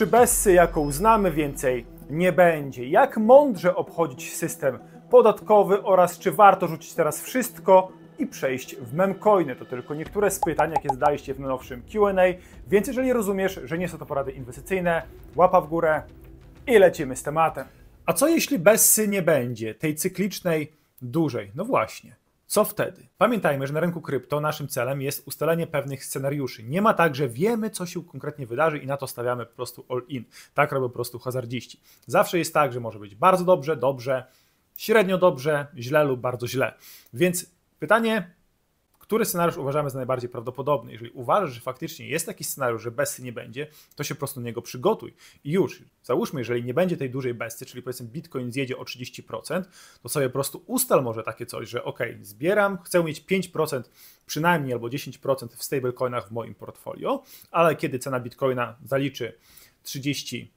czy Bessy, jaką uznamy więcej nie będzie. Jak mądrze obchodzić system podatkowy oraz czy warto rzucić teraz wszystko i przejść w memcoiny. To tylko niektóre z pytań, jakie zdaliście w najnowszym Q&A, więc jeżeli rozumiesz, że nie są to porady inwestycyjne, łapa w górę i lecimy z tematem. A co jeśli Bessy nie będzie, tej cyklicznej, dużej? No właśnie. Co wtedy? Pamiętajmy, że na rynku krypto naszym celem jest ustalenie pewnych scenariuszy. Nie ma tak, że wiemy, co się konkretnie wydarzy i na to stawiamy po prostu all in. Tak robią po prostu hazardziści. Zawsze jest tak, że może być bardzo dobrze, dobrze, średnio dobrze, źle lub bardzo źle. Więc pytanie, który scenariusz uważamy za najbardziej prawdopodobny. Jeżeli uważasz, że faktycznie jest taki scenariusz, że bestii nie będzie, to się po prostu do niego przygotuj. I już, załóżmy, jeżeli nie będzie tej dużej bestii, czyli powiedzmy Bitcoin zjedzie o 30%, to sobie po prostu ustal może takie coś, że ok, zbieram, chcę mieć 5% przynajmniej albo 10% w stablecoinach w moim portfolio, ale kiedy cena Bitcoina zaliczy 30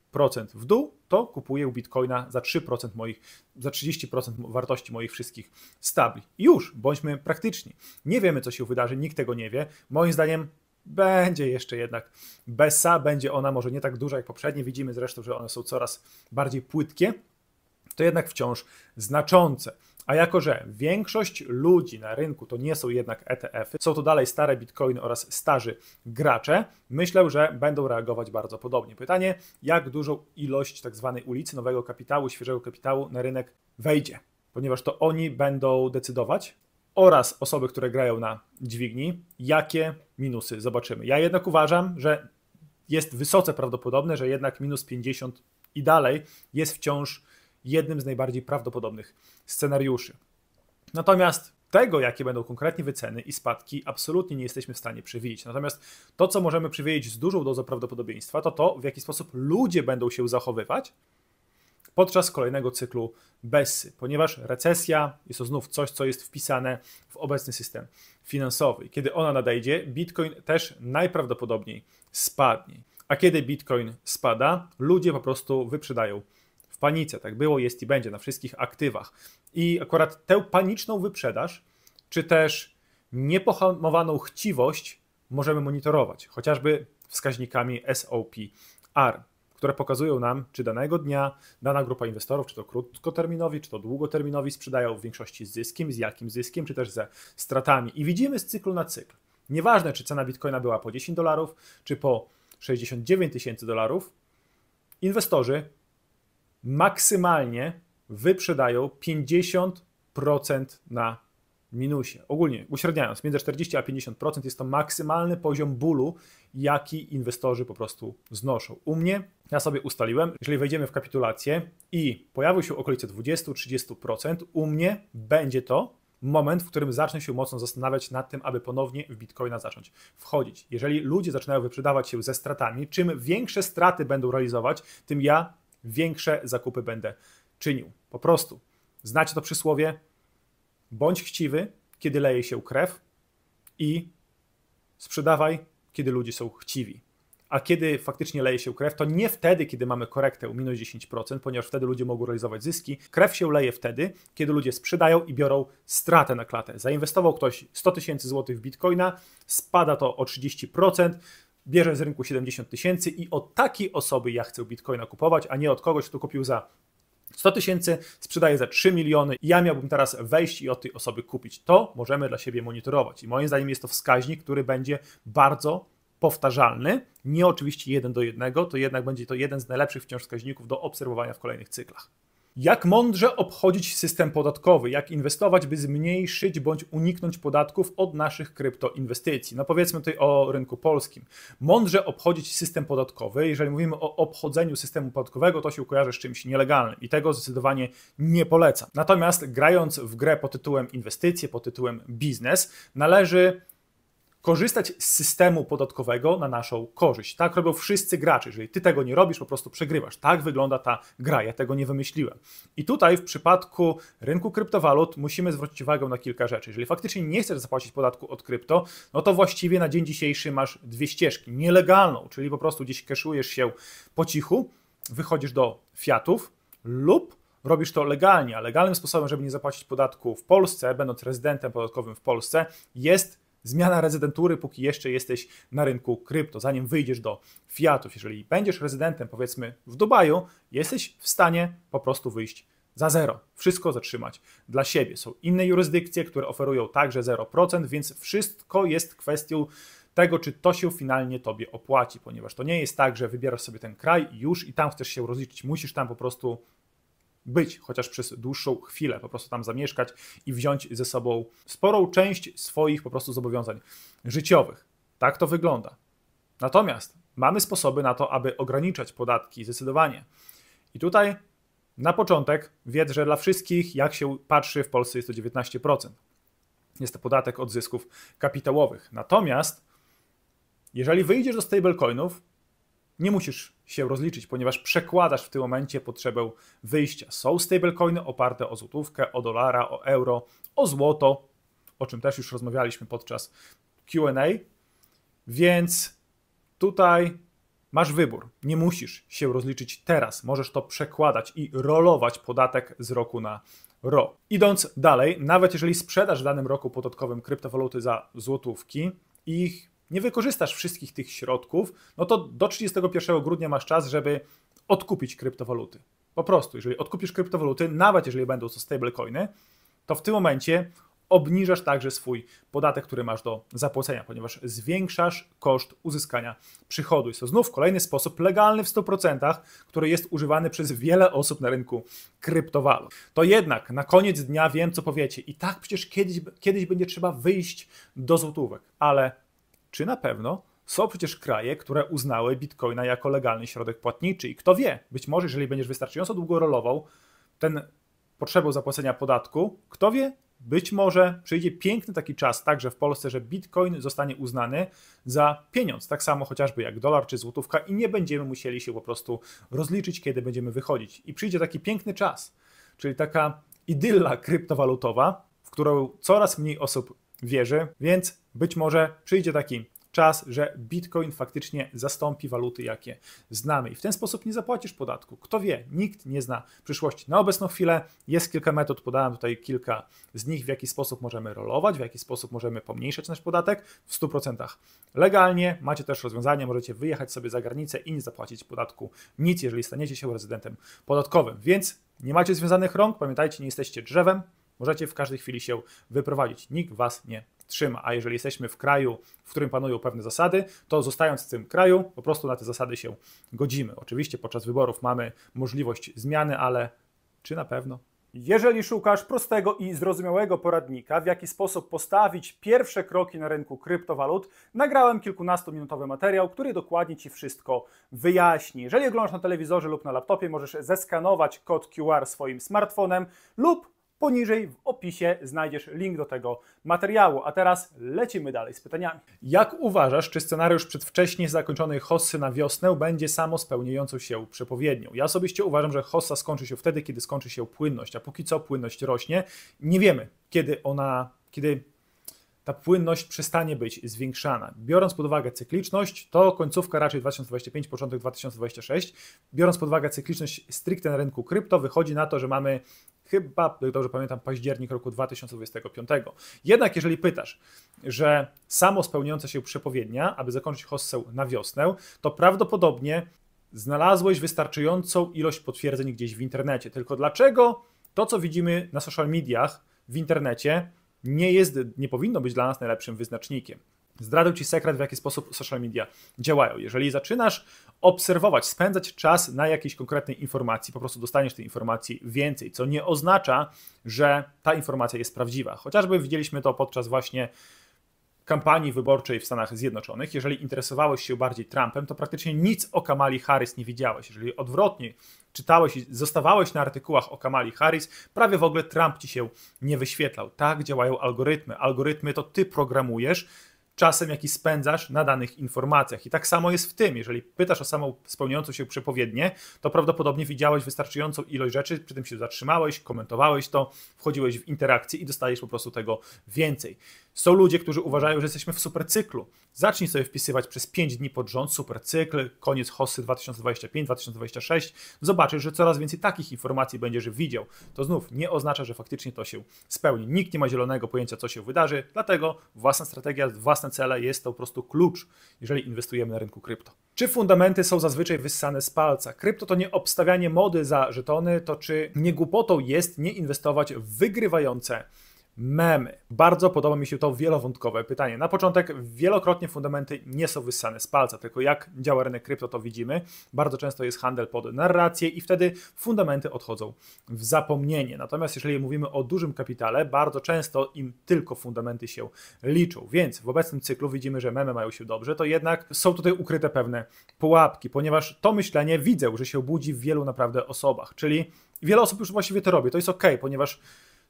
w dół, to kupuję Bitcoina za 3% moich, za 30% wartości moich wszystkich stabli. Już, bądźmy praktyczni. Nie wiemy, co się wydarzy, nikt tego nie wie. Moim zdaniem będzie jeszcze jednak BESA, będzie ona może nie tak duża jak poprzednie. Widzimy zresztą, że one są coraz bardziej płytkie, to jednak wciąż znaczące. A jako, że większość ludzi na rynku to nie są jednak ETF-y, są to dalej stare bitcoiny oraz starzy gracze, myślę, że będą reagować bardzo podobnie. Pytanie, jak dużą ilość tak zwanej ulicy, nowego kapitału, świeżego kapitału na rynek wejdzie, ponieważ to oni będą decydować oraz osoby, które grają na dźwigni, jakie minusy zobaczymy. Ja jednak uważam, że jest wysoce prawdopodobne, że jednak minus 50 i dalej jest wciąż jednym z najbardziej prawdopodobnych scenariuszy. Natomiast tego, jakie będą konkretnie wyceny i spadki, absolutnie nie jesteśmy w stanie przewidzieć. Natomiast to, co możemy przewidzieć z dużą dozą prawdopodobieństwa, to to, w jaki sposób ludzie będą się zachowywać podczas kolejnego cyklu Bessy, ponieważ recesja jest to znów coś, co jest wpisane w obecny system finansowy. Kiedy ona nadejdzie, Bitcoin też najprawdopodobniej spadnie. A kiedy Bitcoin spada, ludzie po prostu wyprzedają panice. Tak było, jest i będzie na wszystkich aktywach. I akurat tę paniczną wyprzedaż, czy też niepohamowaną chciwość możemy monitorować, chociażby wskaźnikami SOPR, które pokazują nam, czy danego dnia dana grupa inwestorów, czy to krótkoterminowi, czy to długoterminowi, sprzedają w większości z zyskiem, z jakim zyskiem, czy też ze stratami. I widzimy z cyklu na cykl. Nieważne, czy cena bitcoina była po 10 dolarów, czy po 69 tysięcy dolarów, inwestorzy maksymalnie wyprzedają 50% na minusie. Ogólnie uśredniając, między 40 a 50% jest to maksymalny poziom bólu, jaki inwestorzy po prostu znoszą. U mnie ja sobie ustaliłem, jeżeli wejdziemy w kapitulację i pojawią się okolice 20-30%, u mnie będzie to moment, w którym zacznę się mocno zastanawiać nad tym, aby ponownie w bitcoina zacząć wchodzić. Jeżeli ludzie zaczynają wyprzedawać się ze stratami, czym większe straty będą realizować, tym ja większe zakupy będę czynił. Po prostu. Znacie to przysłowie? Bądź chciwy, kiedy leje się krew i sprzedawaj, kiedy ludzie są chciwi. A kiedy faktycznie leje się krew, to nie wtedy, kiedy mamy korektę minus 10%, ponieważ wtedy ludzie mogą realizować zyski. Krew się leje wtedy, kiedy ludzie sprzedają i biorą stratę na klatę. Zainwestował ktoś 100 tysięcy złotych w bitcoina, spada to o 30%, bierze z rynku 70 tysięcy i od takiej osoby ja chcę bitcoina kupować, a nie od kogoś, kto kupił za 100 tysięcy, sprzedaje za 3 miliony. Ja miałbym teraz wejść i od tej osoby kupić. To możemy dla siebie monitorować. I moim zdaniem jest to wskaźnik, który będzie bardzo powtarzalny. Nie oczywiście jeden do jednego, to jednak będzie to jeden z najlepszych wciąż wskaźników do obserwowania w kolejnych cyklach. Jak mądrze obchodzić system podatkowy? Jak inwestować, by zmniejszyć bądź uniknąć podatków od naszych kryptoinwestycji? No powiedzmy tutaj o rynku polskim. Mądrze obchodzić system podatkowy. Jeżeli mówimy o obchodzeniu systemu podatkowego, to się kojarzy z czymś nielegalnym i tego zdecydowanie nie polecam. Natomiast grając w grę pod tytułem inwestycje, pod tytułem biznes, należy korzystać z systemu podatkowego na naszą korzyść. Tak robią wszyscy gracze. Jeżeli ty tego nie robisz, po prostu przegrywasz. Tak wygląda ta gra. Ja tego nie wymyśliłem. I tutaj w przypadku rynku kryptowalut musimy zwrócić uwagę na kilka rzeczy. Jeżeli faktycznie nie chcesz zapłacić podatku od krypto, no to właściwie na dzień dzisiejszy masz dwie ścieżki. Nielegalną, czyli po prostu gdzieś keszujesz się po cichu, wychodzisz do fiatów lub robisz to legalnie, a legalnym sposobem, żeby nie zapłacić podatku w Polsce, będąc rezydentem podatkowym w Polsce, jest zmiana rezydentury, póki jeszcze jesteś na rynku krypto. Zanim wyjdziesz do fiatów, jeżeli będziesz rezydentem, powiedzmy w Dubaju, jesteś w stanie po prostu wyjść za zero. Wszystko zatrzymać dla siebie. Są inne jurysdykcje, które oferują także 0%, więc wszystko jest kwestią tego, czy to się finalnie tobie opłaci, ponieważ to nie jest tak, że wybierasz sobie ten kraj już i tam chcesz się rozliczyć. Musisz tam po prostu być, chociaż przez dłuższą chwilę, po prostu tam zamieszkać i wziąć ze sobą sporą część swoich po prostu zobowiązań życiowych. Tak to wygląda. Natomiast mamy sposoby na to, aby ograniczać podatki zdecydowanie. I tutaj na początek wiedz, że dla wszystkich, jak się patrzy, w Polsce jest to 19%. Jest to podatek od zysków kapitałowych. Natomiast jeżeli wyjdziesz do stablecoinów, nie musisz się rozliczyć, ponieważ przekładasz w tym momencie potrzebę wyjścia. Są stablecoiny oparte o złotówkę, o dolara, o euro, o złoto, o czym też już rozmawialiśmy podczas QA. Więc tutaj masz wybór. Nie musisz się rozliczyć teraz. Możesz to przekładać i rolować podatek z roku na rok. Idąc dalej, nawet jeżeli sprzedasz w danym roku podatkowym kryptowaluty za złotówki, ich nie wykorzystasz wszystkich tych środków, no to do 31 grudnia masz czas, żeby odkupić kryptowaluty. Po prostu, jeżeli odkupisz kryptowaluty, nawet jeżeli będą to stablecoiny, to w tym momencie obniżasz także swój podatek, który masz do zapłacenia, ponieważ zwiększasz koszt uzyskania przychodu. Jest to znów kolejny sposób legalny w 100%, który jest używany przez wiele osób na rynku kryptowalut. To jednak na koniec dnia wiem, co powiecie. I tak przecież kiedyś, kiedyś będzie trzeba wyjść do złotówek, ale czy na pewno? Są przecież kraje, które uznały bitcoina jako legalny środek płatniczy i kto wie, być może jeżeli będziesz wystarczająco długo rolował ten potrzebę zapłacenia podatku, kto wie, być może przyjdzie piękny taki czas także w Polsce, że bitcoin zostanie uznany za pieniądz, tak samo chociażby jak dolar czy złotówka i nie będziemy musieli się po prostu rozliczyć, kiedy będziemy wychodzić. I przyjdzie taki piękny czas, czyli taka idylla kryptowalutowa, w którą coraz mniej osób wierzy, więc być może przyjdzie taki czas, że Bitcoin faktycznie zastąpi waluty, jakie znamy. I w ten sposób nie zapłacisz podatku. Kto wie, nikt nie zna przyszłości. Na obecną chwilę jest kilka metod, podałem tutaj kilka z nich, w jaki sposób możemy rolować, w jaki sposób możemy pomniejszać nasz podatek w 100% legalnie. Macie też rozwiązanie, możecie wyjechać sobie za granicę i nie zapłacić podatku nic, jeżeli staniecie się rezydentem podatkowym. Więc nie macie związanych rąk, pamiętajcie, nie jesteście drzewem, możecie w każdej chwili się wyprowadzić. Nikt was nie trzyma. A jeżeli jesteśmy w kraju, w którym panują pewne zasady, to zostając w tym kraju, po prostu na te zasady się godzimy. Oczywiście podczas wyborów mamy możliwość zmiany, ale czy na pewno? Jeżeli szukasz prostego i zrozumiałego poradnika, w jaki sposób postawić pierwsze kroki na rynku kryptowalut, nagrałem kilkunastominutowy materiał, który dokładnie Ci wszystko wyjaśni. Jeżeli oglądasz na telewizorze lub na laptopie, możesz zeskanować kod QR swoim smartfonem lub Poniżej w opisie znajdziesz link do tego materiału. A teraz lecimy dalej z pytaniami. Jak uważasz, czy scenariusz przedwcześnie zakończonej Hossy na wiosnę będzie samo spełniającą się przepowiednią? Ja osobiście uważam, że Hossa skończy się wtedy, kiedy skończy się płynność, a póki co płynność rośnie. Nie wiemy, kiedy ona, kiedy ta płynność przestanie być zwiększana. Biorąc pod uwagę cykliczność, to końcówka raczej 2025, początek 2026. Biorąc pod uwagę cykliczność stricte na rynku krypto, wychodzi na to, że mamy chyba, dobrze pamiętam, październik roku 2025. Jednak jeżeli pytasz, że samo spełniająca się przepowiednia, aby zakończyć hossę na wiosnę, to prawdopodobnie znalazłeś wystarczającą ilość potwierdzeń gdzieś w internecie. Tylko dlaczego to, co widzimy na social mediach, w internecie, nie jest, nie powinno być dla nas najlepszym wyznacznikiem. Zdradzę Ci sekret, w jaki sposób social media działają. Jeżeli zaczynasz obserwować, spędzać czas na jakiejś konkretnej informacji, po prostu dostaniesz tej informacji więcej, co nie oznacza, że ta informacja jest prawdziwa. Chociażby widzieliśmy to podczas właśnie kampanii wyborczej w Stanach Zjednoczonych, jeżeli interesowałeś się bardziej Trumpem, to praktycznie nic o Kamali Harris nie widziałeś. Jeżeli odwrotnie czytałeś i zostawałeś na artykułach o Kamali Harris, prawie w ogóle Trump ci się nie wyświetlał. Tak działają algorytmy. Algorytmy to ty programujesz czasem, jaki spędzasz na danych informacjach. I tak samo jest w tym. Jeżeli pytasz o samą spełniającą się przepowiednię, to prawdopodobnie widziałeś wystarczającą ilość rzeczy, przy tym się zatrzymałeś, komentowałeś to, wchodziłeś w interakcję i dostajesz po prostu tego więcej. Są ludzie, którzy uważają, że jesteśmy w supercyklu. Zacznij sobie wpisywać przez 5 dni pod rząd supercykl, koniec HOSY 2025-2026. Zobaczysz, że coraz więcej takich informacji będziesz widział. To znów nie oznacza, że faktycznie to się spełni. Nikt nie ma zielonego pojęcia, co się wydarzy, dlatego własna strategia, własne cele jest to po prostu klucz, jeżeli inwestujemy na rynku krypto. Czy fundamenty są zazwyczaj wyssane z palca? Krypto to nie obstawianie mody za żetony, to czy nie głupotą jest nie inwestować w wygrywające Memy. Bardzo podoba mi się to wielowątkowe pytanie. Na początek wielokrotnie fundamenty nie są wyssane z palca, tylko jak działa rynek krypto to widzimy. Bardzo często jest handel pod narrację i wtedy fundamenty odchodzą w zapomnienie. Natomiast jeżeli mówimy o dużym kapitale, bardzo często im tylko fundamenty się liczą. Więc w obecnym cyklu widzimy, że memy mają się dobrze, to jednak są tutaj ukryte pewne pułapki, ponieważ to myślenie widzę, że się budzi w wielu naprawdę osobach, czyli wiele osób już właściwie to robi. To jest ok, ponieważ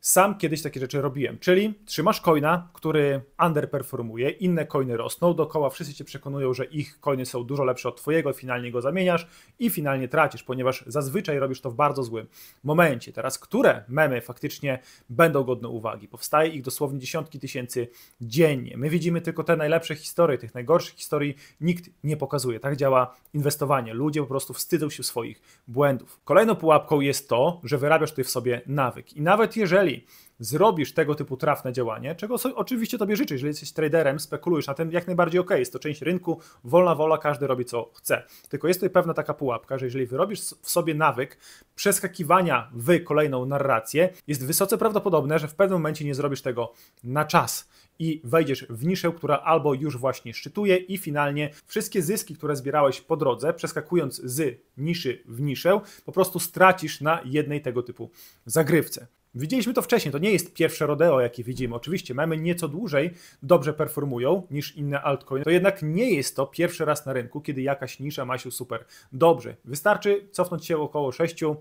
sam kiedyś takie rzeczy robiłem, czyli trzymasz coina, który underperformuje, inne coiny rosną, dookoła wszyscy cię przekonują, że ich coiny są dużo lepsze od twojego, finalnie go zamieniasz i finalnie tracisz, ponieważ zazwyczaj robisz to w bardzo złym momencie. Teraz, które memy faktycznie będą godne uwagi? Powstaje ich dosłownie dziesiątki tysięcy dziennie. My widzimy tylko te najlepsze historie, tych najgorszych historii nikt nie pokazuje. Tak działa inwestowanie. Ludzie po prostu wstydzą się swoich błędów. Kolejną pułapką jest to, że wyrabiasz tutaj w sobie nawyk. I nawet jeżeli jeżeli zrobisz tego typu trafne działanie, czego oczywiście tobie życzę, jeżeli jesteś traderem, spekulujesz na tym, jak najbardziej ok, jest to część rynku, wolna wola, każdy robi co chce. Tylko jest tutaj pewna taka pułapka, że jeżeli wyrobisz w sobie nawyk przeskakiwania w kolejną narrację, jest wysoce prawdopodobne, że w pewnym momencie nie zrobisz tego na czas i wejdziesz w niszę, która albo już właśnie szczytuje i finalnie wszystkie zyski, które zbierałeś po drodze, przeskakując z niszy w niszę, po prostu stracisz na jednej tego typu zagrywce. Widzieliśmy to wcześniej, to nie jest pierwsze rodeo, jakie widzimy. Oczywiście memy nieco dłużej dobrze performują niż inne altcoiny, to jednak nie jest to pierwszy raz na rynku, kiedy jakaś nisza ma się super dobrze. Wystarczy cofnąć się około 6-7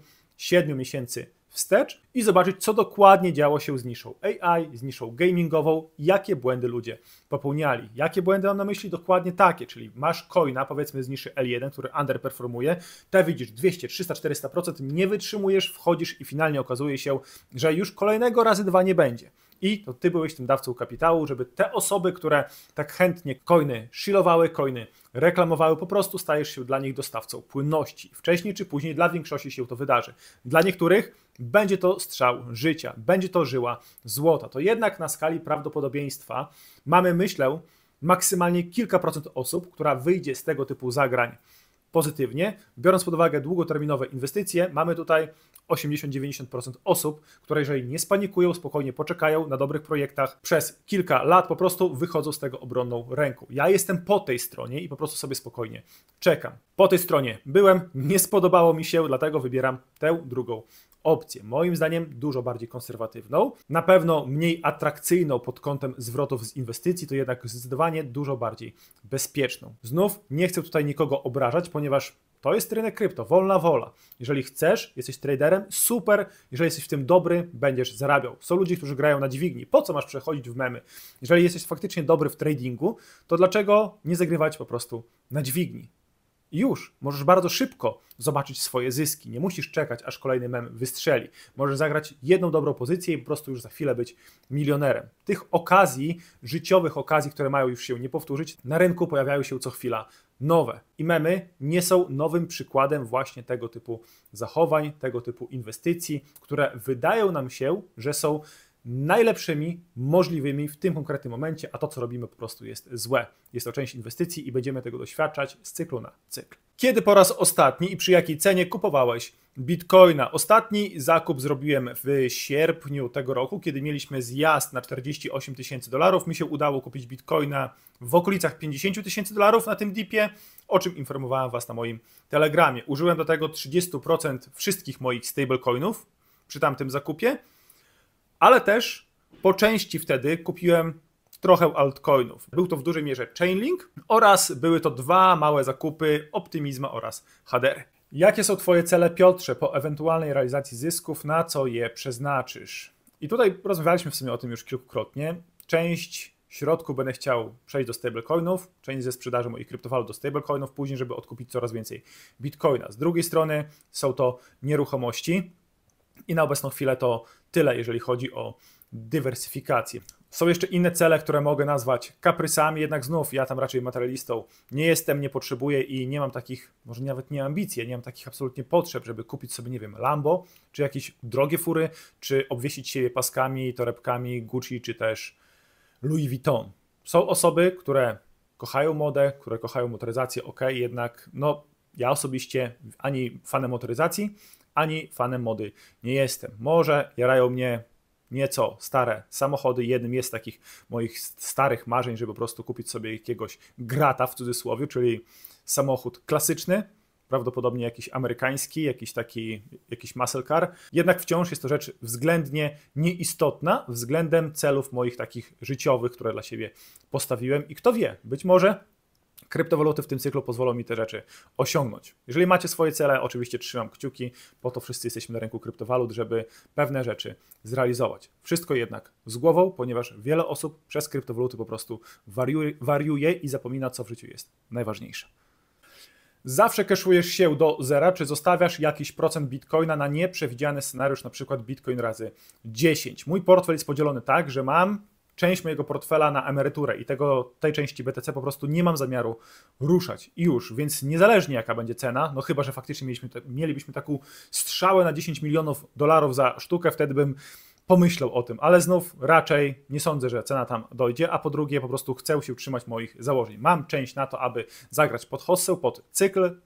miesięcy wstecz i zobaczyć, co dokładnie działo się z niszą AI, z niszą gamingową, jakie błędy ludzie popełniali. Jakie błędy mam na myśli? Dokładnie takie, czyli masz coina, powiedzmy z niszy L1, który underperformuje, te widzisz 200, 300, 400%, nie wytrzymujesz, wchodzisz i finalnie okazuje się, że już kolejnego razy dwa nie będzie i to ty byłeś tym dawcą kapitału, żeby te osoby, które tak chętnie coiny shilowały, coiny reklamowały, po prostu stajesz się dla nich dostawcą płynności. Wcześniej czy później dla większości się to wydarzy. Dla niektórych będzie to strzał życia, będzie to żyła złota. To jednak na skali prawdopodobieństwa mamy, myślę, maksymalnie kilka procent osób, która wyjdzie z tego typu zagrań pozytywnie. Biorąc pod uwagę długoterminowe inwestycje, mamy tutaj 80-90% osób, które jeżeli nie spanikują, spokojnie poczekają na dobrych projektach przez kilka lat, po prostu wychodzą z tego obronną ręką. Ja jestem po tej stronie i po prostu sobie spokojnie czekam. Po tej stronie byłem, nie spodobało mi się, dlatego wybieram tę drugą opcję. Moim zdaniem dużo bardziej konserwatywną, na pewno mniej atrakcyjną pod kątem zwrotów z inwestycji, to jednak zdecydowanie dużo bardziej bezpieczną. Znów nie chcę tutaj nikogo obrażać, ponieważ to jest rynek krypto, wolna wola. Jeżeli chcesz, jesteś traderem, super. Jeżeli jesteś w tym dobry, będziesz zarabiał. Są ludzie, którzy grają na dźwigni. Po co masz przechodzić w memy? Jeżeli jesteś faktycznie dobry w tradingu, to dlaczego nie zagrywać po prostu na dźwigni? Już możesz bardzo szybko zobaczyć swoje zyski. Nie musisz czekać, aż kolejny mem wystrzeli. Możesz zagrać jedną dobrą pozycję i po prostu już za chwilę być milionerem. Tych okazji, życiowych okazji, które mają już się nie powtórzyć, na rynku pojawiają się co chwila nowe. I memy nie są nowym przykładem właśnie tego typu zachowań, tego typu inwestycji, które wydają nam się, że są najlepszymi możliwymi w tym konkretnym momencie, a to, co robimy, po prostu jest złe. Jest to część inwestycji i będziemy tego doświadczać z cyklu na cykl. Kiedy po raz ostatni i przy jakiej cenie kupowałeś Bitcoina? Ostatni zakup zrobiłem w sierpniu tego roku, kiedy mieliśmy zjazd na 48 tysięcy dolarów. Mi się udało kupić Bitcoina w okolicach 50 tysięcy dolarów na tym dipie, o czym informowałem Was na moim telegramie. Użyłem do tego 30% wszystkich moich stablecoinów przy tamtym zakupie ale też po części wtedy kupiłem trochę altcoinów. Był to w dużej mierze Chainlink oraz były to dwa małe zakupy Optimizma oraz HDR. Jakie są Twoje cele, Piotrze, po ewentualnej realizacji zysków? Na co je przeznaczysz? I tutaj rozmawialiśmy w sumie o tym już kilkukrotnie. Część środków będę chciał przejść do stablecoinów, część ze sprzedaży moich kryptowalut do stablecoinów, później, żeby odkupić coraz więcej bitcoina. Z drugiej strony są to nieruchomości i na obecną chwilę to tyle, jeżeli chodzi o dywersyfikację. Są jeszcze inne cele, które mogę nazwać kaprysami, jednak znów ja tam raczej materialistą nie jestem, nie potrzebuję i nie mam takich, może nawet nie ambicje, nie mam takich absolutnie potrzeb, żeby kupić sobie, nie wiem, Lambo, czy jakieś drogie fury, czy obwiesić siebie paskami, torebkami Gucci, czy też Louis Vuitton. Są osoby, które kochają modę, które kochają motoryzację, ok, jednak no ja osobiście ani fanem motoryzacji, ani fanem mody nie jestem. Może jarają mnie nieco stare samochody. Jednym jest takich moich starych marzeń, żeby po prostu kupić sobie jakiegoś grata w cudzysłowie, czyli samochód klasyczny, prawdopodobnie jakiś amerykański, jakiś taki, jakiś muscle car. Jednak wciąż jest to rzecz względnie nieistotna względem celów moich takich życiowych, które dla siebie postawiłem i kto wie, być może kryptowaluty w tym cyklu pozwolą mi te rzeczy osiągnąć. Jeżeli macie swoje cele, oczywiście trzymam kciuki, po to wszyscy jesteśmy na rynku kryptowalut, żeby pewne rzeczy zrealizować. Wszystko jednak z głową, ponieważ wiele osób przez kryptowaluty po prostu wariuje, wariuje i zapomina, co w życiu jest najważniejsze. Zawsze keszujesz się do zera, czy zostawiasz jakiś procent bitcoina na nieprzewidziany scenariusz, na przykład bitcoin razy 10. Mój portfel jest podzielony tak, że mam część mojego portfela na emeryturę i tego, tej części BTC po prostu nie mam zamiaru ruszać I już, więc niezależnie jaka będzie cena, no chyba, że faktycznie mieliśmy, mielibyśmy taką strzałę na 10 milionów dolarów za sztukę, wtedy bym pomyślał o tym, ale znów raczej nie sądzę, że cena tam dojdzie, a po drugie po prostu chcę się utrzymać moich założeń. Mam część na to, aby zagrać pod hostel, pod cykl,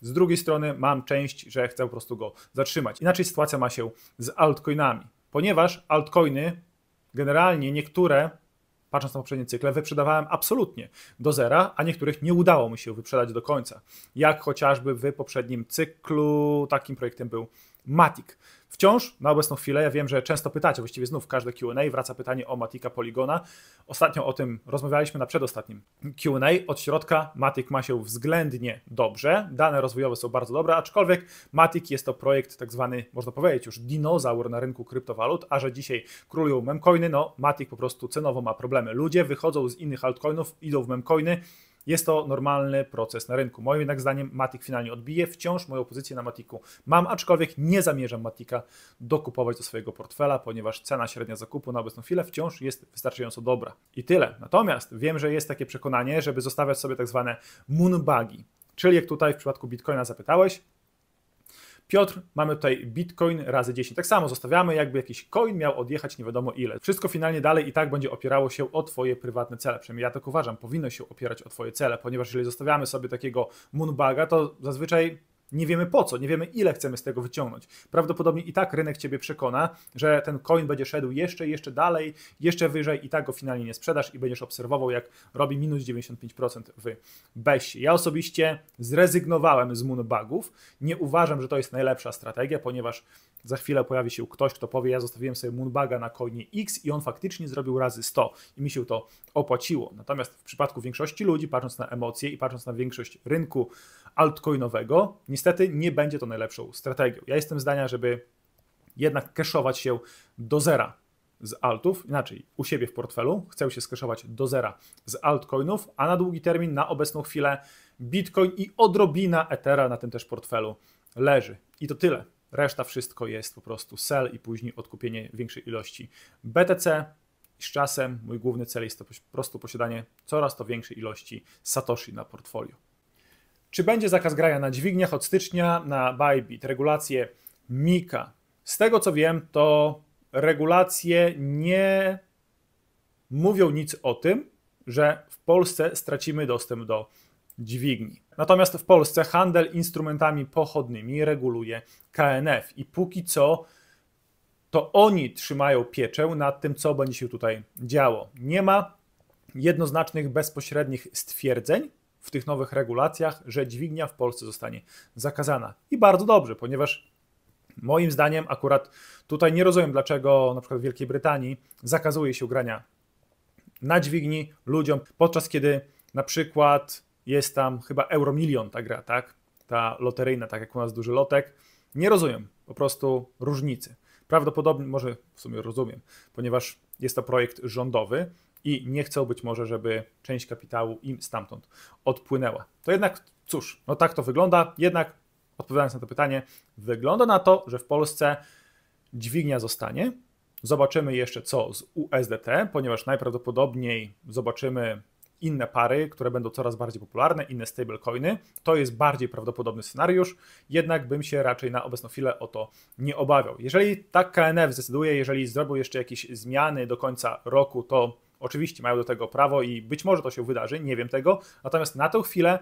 z drugiej strony mam część, że chcę po prostu go zatrzymać. Inaczej sytuacja ma się z altcoinami, ponieważ altcoiny generalnie niektóre, patrząc na poprzednie cykle, wyprzedawałem absolutnie do zera, a niektórych nie udało mi się wyprzedać do końca. Jak chociażby w poprzednim cyklu takim projektem był Matic. Wciąż na obecną chwilę, ja wiem, że często pytacie, właściwie znów każde QA wraca pytanie o Matika Poligona. Ostatnio o tym rozmawialiśmy na przedostatnim QA. Od środka Matic ma się względnie dobrze, dane rozwojowe są bardzo dobre, aczkolwiek Matic jest to projekt tak zwany, można powiedzieć, już dinozaur na rynku kryptowalut, a że dzisiaj królują memcoiny, no Matic po prostu cenowo ma problemy. Ludzie wychodzą z innych altcoinów, idą w memcoiny, jest to normalny proces na rynku. Moim jednak zdaniem Matic finalnie odbije wciąż moją pozycję na Matiku. Mam, aczkolwiek nie zamierzam Matika dokupować do swojego portfela, ponieważ cena średnia zakupu na obecną chwilę wciąż jest wystarczająco dobra. I tyle. Natomiast wiem, że jest takie przekonanie, żeby zostawiać sobie tak zwane moonbagi. Czyli jak tutaj w przypadku Bitcoina zapytałeś, Piotr, mamy tutaj Bitcoin razy 10. Tak samo zostawiamy, jakby jakiś coin miał odjechać nie wiadomo ile. Wszystko finalnie dalej i tak będzie opierało się o Twoje prywatne cele. Przynajmniej ja tak uważam, powinno się opierać o Twoje cele, ponieważ jeżeli zostawiamy sobie takiego moonbaga, to zazwyczaj nie wiemy po co, nie wiemy ile chcemy z tego wyciągnąć. Prawdopodobnie i tak rynek ciebie przekona, że ten coin będzie szedł jeszcze, jeszcze dalej, jeszcze wyżej i tak go finalnie nie sprzedasz i będziesz obserwował, jak robi minus 95% w BESie. Ja osobiście zrezygnowałem z Moonbagów. Nie uważam, że to jest najlepsza strategia, ponieważ za chwilę pojawi się ktoś, kto powie, ja zostawiłem sobie Moonbaga na coinie X i on faktycznie zrobił razy 100 i mi się to opłaciło. Natomiast w przypadku większości ludzi, patrząc na emocje i patrząc na większość rynku altcoinowego, niestety nie będzie to najlepszą strategią. Ja jestem zdania, żeby jednak cashować się do zera z altów, inaczej u siebie w portfelu, chcę się skeszować do zera z altcoinów, a na długi termin, na obecną chwilę Bitcoin i odrobina Ethera na tym też portfelu leży. I to tyle. Reszta wszystko jest po prostu sell i później odkupienie większej ilości BTC. z czasem mój główny cel jest to po prostu posiadanie coraz to większej ilości Satoshi na portfolio. Czy będzie zakaz grania na dźwigniach od stycznia na Bybit? Regulacje Mika. Z tego co wiem, to regulacje nie mówią nic o tym, że w Polsce stracimy dostęp do dźwigni. Natomiast w Polsce handel instrumentami pochodnymi reguluje KNF i póki co to oni trzymają pieczę nad tym, co będzie się tutaj działo. Nie ma jednoznacznych, bezpośrednich stwierdzeń w tych nowych regulacjach, że dźwignia w Polsce zostanie zakazana. I bardzo dobrze, ponieważ moim zdaniem akurat tutaj nie rozumiem, dlaczego na przykład w Wielkiej Brytanii zakazuje się grania na dźwigni ludziom, podczas kiedy na przykład jest tam chyba euromilion ta gra, tak? Ta loteryjna, tak jak u nas duży lotek. Nie rozumiem po prostu różnicy. Prawdopodobnie, może w sumie rozumiem, ponieważ jest to projekt rządowy i nie chcą być może, żeby część kapitału im stamtąd odpłynęła. To jednak, cóż, no tak to wygląda, jednak odpowiadając na to pytanie, wygląda na to, że w Polsce dźwignia zostanie. Zobaczymy jeszcze co z USDT, ponieważ najprawdopodobniej zobaczymy inne pary, które będą coraz bardziej popularne, inne stablecoiny. To jest bardziej prawdopodobny scenariusz, jednak bym się raczej na obecną chwilę o to nie obawiał. Jeżeli tak KNF zdecyduje, jeżeli zrobią jeszcze jakieś zmiany do końca roku, to oczywiście mają do tego prawo i być może to się wydarzy, nie wiem tego. Natomiast na tę chwilę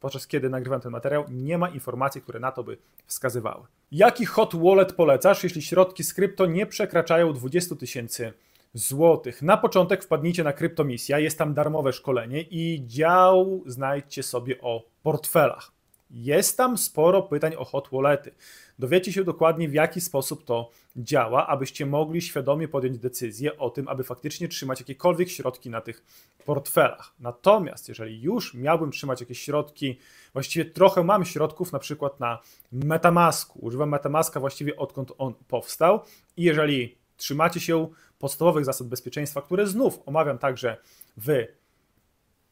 podczas kiedy nagrywam ten materiał, nie ma informacji, które na to by wskazywały. Jaki hot wallet polecasz, jeśli środki z krypto nie przekraczają 20 tysięcy zł. Na początek wpadnijcie na Kryptomisja, jest tam darmowe szkolenie i dział znajdźcie sobie o portfelach. Jest tam sporo pytań o hot wallety. Dowiecie się dokładnie, w jaki sposób to działa, abyście mogli świadomie podjąć decyzję o tym, aby faktycznie trzymać jakiekolwiek środki na tych portfelach. Natomiast, jeżeli już miałbym trzymać jakieś środki, właściwie trochę mam środków na przykład na Metamasku. Używam Metamaska właściwie odkąd on powstał i jeżeli trzymacie się podstawowych zasad bezpieczeństwa, które znów omawiam także w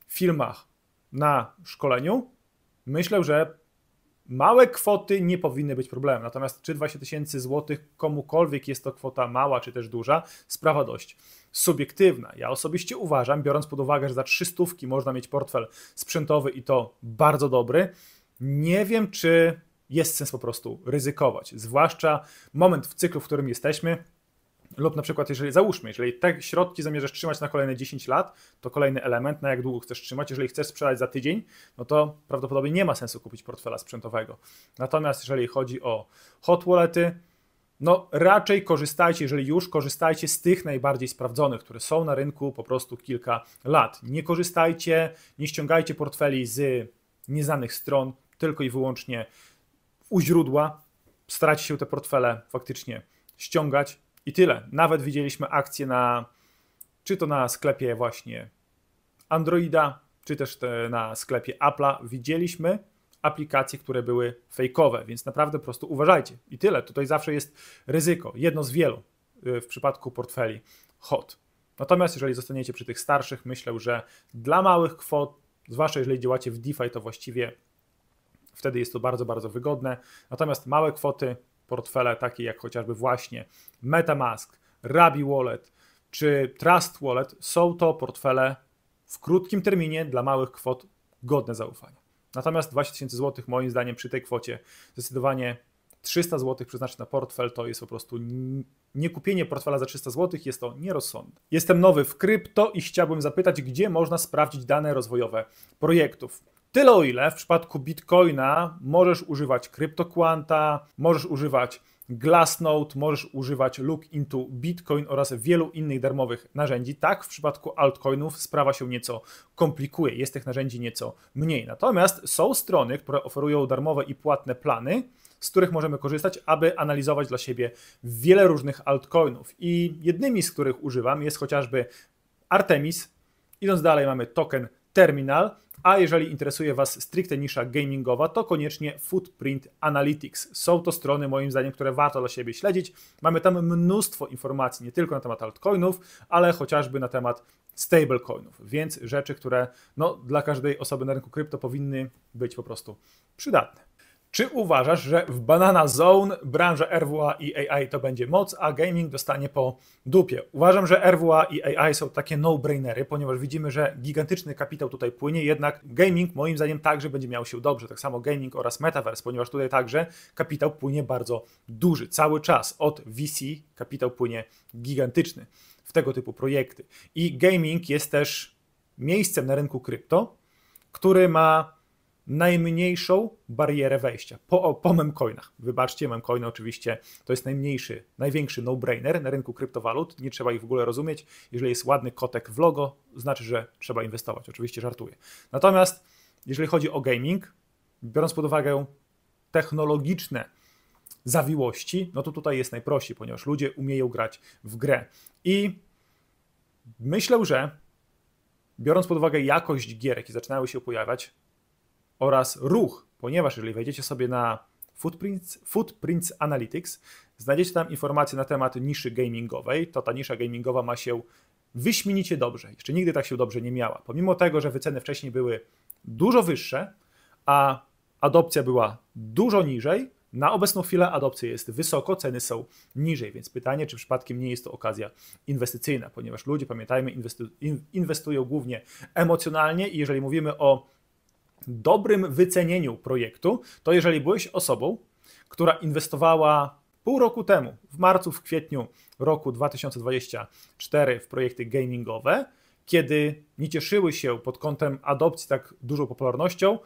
filmach na szkoleniu, myślę, że małe kwoty nie powinny być problemem. Natomiast czy 20 tysięcy złotych komukolwiek jest to kwota mała czy też duża, sprawa dość subiektywna. Ja osobiście uważam, biorąc pod uwagę, że za trzystówki można mieć portfel sprzętowy i to bardzo dobry, nie wiem, czy jest sens po prostu ryzykować. Zwłaszcza moment w cyklu, w którym jesteśmy, lub na przykład, jeżeli załóżmy, jeżeli te środki zamierzasz trzymać na kolejne 10 lat, to kolejny element, na jak długo chcesz trzymać. Jeżeli chcesz sprzedać za tydzień, no to prawdopodobnie nie ma sensu kupić portfela sprzętowego. Natomiast jeżeli chodzi o hot wallety, no raczej korzystajcie, jeżeli już korzystajcie z tych najbardziej sprawdzonych, które są na rynku po prostu kilka lat. Nie korzystajcie, nie ściągajcie portfeli z nieznanych stron, tylko i wyłącznie u źródła. Starajcie się te portfele faktycznie ściągać, i tyle. Nawet widzieliśmy akcje na, czy to na sklepie właśnie Androida, czy też na sklepie Apple'a. Widzieliśmy aplikacje, które były fejkowe, więc naprawdę po prostu uważajcie. I tyle. Tutaj zawsze jest ryzyko, jedno z wielu y, w przypadku portfeli hot. Natomiast jeżeli zostaniecie przy tych starszych, myślę, że dla małych kwot, zwłaszcza jeżeli działacie w DeFi, to właściwie wtedy jest to bardzo, bardzo wygodne. Natomiast małe kwoty portfele takie jak chociażby właśnie MetaMask, Rabi Wallet czy Trust Wallet, są to portfele w krótkim terminie dla małych kwot godne zaufania. Natomiast 20 tysięcy złotych moim zdaniem przy tej kwocie zdecydowanie 300 zł przeznaczyć na portfel to jest po prostu nie kupienie portfela za 300 zł, jest to nierozsądne. Jestem nowy w krypto i chciałbym zapytać, gdzie można sprawdzić dane rozwojowe projektów. Tyle o ile w przypadku Bitcoina możesz używać CryptoQuanta, możesz używać Glassnode, możesz używać Look into Bitcoin oraz wielu innych darmowych narzędzi. Tak, w przypadku altcoinów sprawa się nieco komplikuje, jest tych narzędzi nieco mniej. Natomiast są strony, które oferują darmowe i płatne plany, z których możemy korzystać, aby analizować dla siebie wiele różnych altcoinów. I jednymi z których używam jest chociażby Artemis. Idąc dalej, mamy token terminal. A jeżeli interesuje Was stricte nisza gamingowa, to koniecznie Footprint Analytics. Są to strony, moim zdaniem, które warto dla siebie śledzić. Mamy tam mnóstwo informacji, nie tylko na temat altcoinów, ale chociażby na temat stablecoinów, więc rzeczy, które no, dla każdej osoby na rynku krypto powinny być po prostu przydatne. Czy uważasz, że w Banana Zone branża RWA i AI to będzie moc, a gaming dostanie po dupie? Uważam, że RWA i AI są takie no-brainery, ponieważ widzimy, że gigantyczny kapitał tutaj płynie, jednak gaming moim zdaniem także będzie miał się dobrze. Tak samo gaming oraz metaverse, ponieważ tutaj także kapitał płynie bardzo duży. Cały czas od VC kapitał płynie gigantyczny w tego typu projekty. I gaming jest też miejscem na rynku krypto, który ma najmniejszą barierę wejścia po, po memcoinach. Wybaczcie, memcoiny oczywiście to jest najmniejszy, największy no-brainer na rynku kryptowalut. Nie trzeba ich w ogóle rozumieć. Jeżeli jest ładny kotek w logo, znaczy, że trzeba inwestować. Oczywiście żartuję. Natomiast jeżeli chodzi o gaming, biorąc pod uwagę technologiczne zawiłości, no to tutaj jest najprościej, ponieważ ludzie umieją grać w grę. I myślę, że biorąc pod uwagę jakość gier, jakie zaczynały się pojawiać, oraz ruch, ponieważ jeżeli wejdziecie sobie na Footprints, Footprints Analytics, znajdziecie tam informacje na temat niszy gamingowej. To ta nisza gamingowa ma się wyśmienicie dobrze. Jeszcze nigdy tak się dobrze nie miała. Pomimo tego, że wyceny wcześniej były dużo wyższe, a adopcja była dużo niżej, na obecną chwilę adopcja jest wysoko, ceny są niżej, więc pytanie, czy przypadkiem nie jest to okazja inwestycyjna, ponieważ ludzie, pamiętajmy, inwestują głównie emocjonalnie i jeżeli mówimy o dobrym wycenieniu projektu, to jeżeli byłeś osobą, która inwestowała pół roku temu, w marcu, w kwietniu roku 2024 w projekty gamingowe, kiedy nie cieszyły się pod kątem adopcji tak dużą popularnością,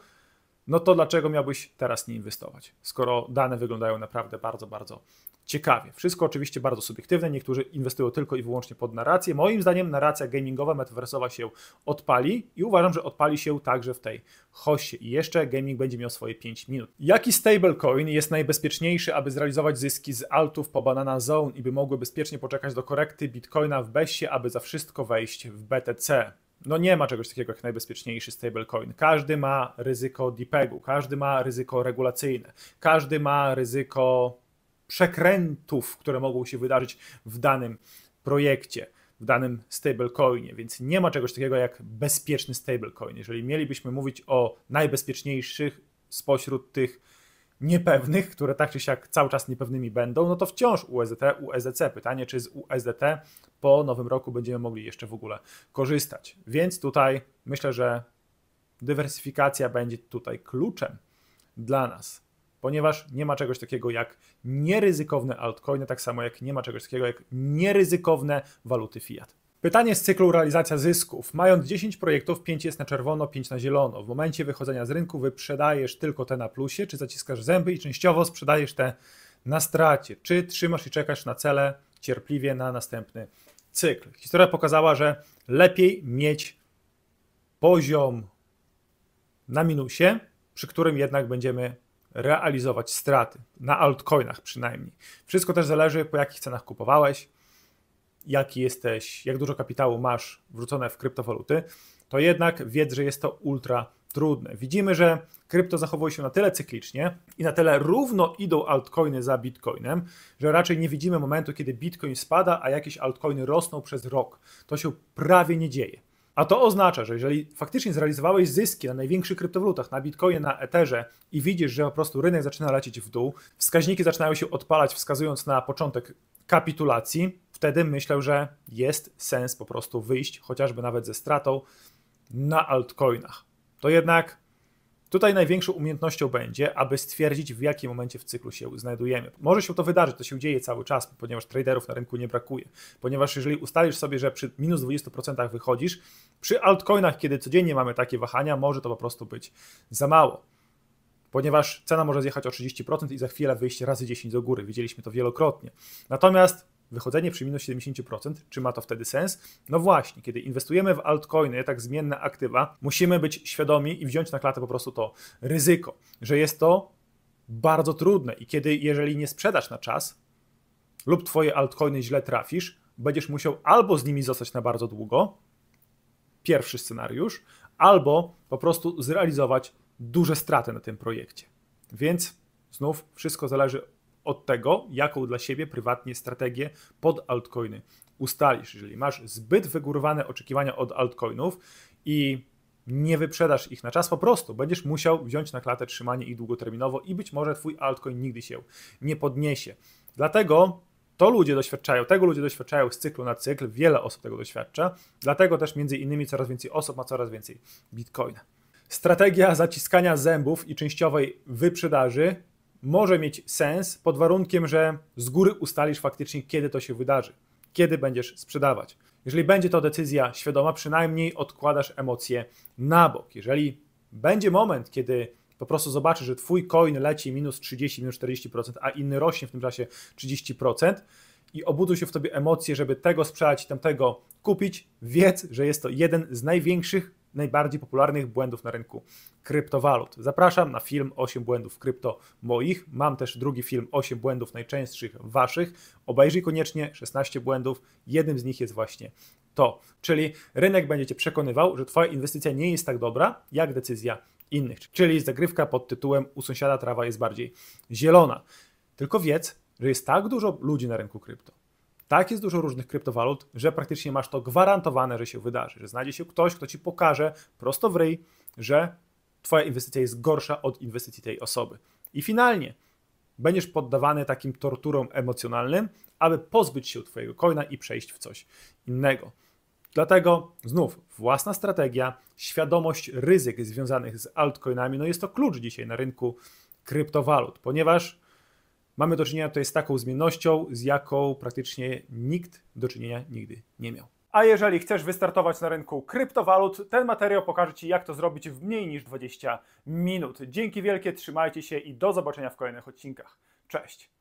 no to dlaczego miałbyś teraz nie inwestować, skoro dane wyglądają naprawdę bardzo, bardzo ciekawie. Wszystko oczywiście bardzo subiektywne, niektórzy inwestują tylko i wyłącznie pod narrację. Moim zdaniem narracja gamingowa, metaversowa się odpali i uważam, że odpali się także w tej hoście. I jeszcze gaming będzie miał swoje 5 minut. Jaki stablecoin jest najbezpieczniejszy, aby zrealizować zyski z altów po Banana Zone i by mogły bezpiecznie poczekać do korekty Bitcoina w BESie, aby za wszystko wejść w BTC? no nie ma czegoś takiego jak najbezpieczniejszy stablecoin. Każdy ma ryzyko DPEG-u, każdy ma ryzyko regulacyjne, każdy ma ryzyko przekrętów, które mogą się wydarzyć w danym projekcie, w danym stablecoinie, więc nie ma czegoś takiego jak bezpieczny stablecoin. Jeżeli mielibyśmy mówić o najbezpieczniejszych spośród tych niepewnych, które tak czy siak cały czas niepewnymi będą, no to wciąż USDT, USDC. Pytanie, czy z USDT po nowym roku będziemy mogli jeszcze w ogóle korzystać. Więc tutaj myślę, że dywersyfikacja będzie tutaj kluczem dla nas ponieważ nie ma czegoś takiego jak nieryzykowne altcoiny, tak samo jak nie ma czegoś takiego jak nieryzykowne waluty fiat. Pytanie z cyklu realizacja zysków. Mając 10 projektów, 5 jest na czerwono, 5 na zielono. W momencie wychodzenia z rynku wyprzedajesz tylko te na plusie, czy zaciskasz zęby i częściowo sprzedajesz te na stracie, czy trzymasz i czekasz na cele cierpliwie na następny cykl. Historia pokazała, że lepiej mieć poziom na minusie, przy którym jednak będziemy realizować straty, na altcoinach przynajmniej. Wszystko też zależy, po jakich cenach kupowałeś, jaki jesteś, jak dużo kapitału masz wrzucone w kryptowaluty, to jednak wiedz, że jest to ultra trudne. Widzimy, że krypto zachowuje się na tyle cyklicznie i na tyle równo idą altcoiny za bitcoinem, że raczej nie widzimy momentu, kiedy bitcoin spada, a jakieś altcoiny rosną przez rok. To się prawie nie dzieje. A to oznacza, że jeżeli faktycznie zrealizowałeś zyski na największych kryptowalutach, na Bitcoinie, na Etherze i widzisz, że po prostu rynek zaczyna lecieć w dół, wskaźniki zaczynają się odpalać, wskazując na początek kapitulacji, wtedy myślę, że jest sens po prostu wyjść chociażby nawet ze stratą na altcoinach. To jednak Tutaj największą umiejętnością będzie, aby stwierdzić, w jakim momencie w cyklu się znajdujemy. Może się to wydarzyć, to się dzieje cały czas, ponieważ traderów na rynku nie brakuje. Ponieważ jeżeli ustalisz sobie, że przy minus 20% wychodzisz, przy altcoinach, kiedy codziennie mamy takie wahania, może to po prostu być za mało ponieważ cena może zjechać o 30% i za chwilę wyjść razy 10 do góry. Widzieliśmy to wielokrotnie. Natomiast wychodzenie przy minus 70%, czy ma to wtedy sens? No właśnie, kiedy inwestujemy w altcoiny, tak zmienne aktywa, musimy być świadomi i wziąć na klatę po prostu to ryzyko, że jest to bardzo trudne i kiedy, jeżeli nie sprzedasz na czas lub twoje altcoiny źle trafisz, będziesz musiał albo z nimi zostać na bardzo długo, pierwszy scenariusz, albo po prostu zrealizować duże straty na tym projekcie. Więc znów wszystko zależy od tego, jaką dla siebie prywatnie strategię pod altcoiny ustalisz. Jeżeli masz zbyt wygórowane oczekiwania od altcoinów i nie wyprzedasz ich na czas, po prostu będziesz musiał wziąć na klatę trzymanie ich długoterminowo i być może twój altcoin nigdy się nie podniesie. Dlatego to ludzie doświadczają, tego ludzie doświadczają z cyklu na cykl, wiele osób tego doświadcza, dlatego też między innymi coraz więcej osób ma coraz więcej bitcoina. Strategia zaciskania zębów i częściowej wyprzedaży może mieć sens pod warunkiem, że z góry ustalisz faktycznie, kiedy to się wydarzy, kiedy będziesz sprzedawać. Jeżeli będzie to decyzja świadoma, przynajmniej odkładasz emocje na bok. Jeżeli będzie moment, kiedy po prostu zobaczysz, że twój coin leci minus 30, minus 40%, a inny rośnie w tym czasie 30%, i obudzą się w tobie emocje, żeby tego sprzedać i tamtego kupić, wiedz, że jest to jeden z największych najbardziej popularnych błędów na rynku kryptowalut. Zapraszam na film 8 błędów krypto moich. Mam też drugi film 8 błędów najczęstszych waszych. Obejrzyj koniecznie 16 błędów. Jednym z nich jest właśnie to, czyli rynek będzie cię przekonywał, że twoja inwestycja nie jest tak dobra, jak decyzja innych. Czyli zagrywka pod tytułem u sąsiada trawa jest bardziej zielona. Tylko wiedz, że jest tak dużo ludzi na rynku krypto, tak jest dużo różnych kryptowalut, że praktycznie masz to gwarantowane, że się wydarzy, że znajdzie się ktoś, kto ci pokaże prosto w ryj, że twoja inwestycja jest gorsza od inwestycji tej osoby. I finalnie będziesz poddawany takim torturom emocjonalnym, aby pozbyć się twojego coina i przejść w coś innego. Dlatego znów własna strategia, świadomość ryzyk związanych z altcoinami, no jest to klucz dzisiaj na rynku kryptowalut, ponieważ mamy do czynienia tutaj z taką zmiennością, z jaką praktycznie nikt do czynienia nigdy nie miał. A jeżeli chcesz wystartować na rynku kryptowalut, ten materiał pokaże Ci, jak to zrobić w mniej niż 20 minut. Dzięki wielkie, trzymajcie się i do zobaczenia w kolejnych odcinkach. Cześć!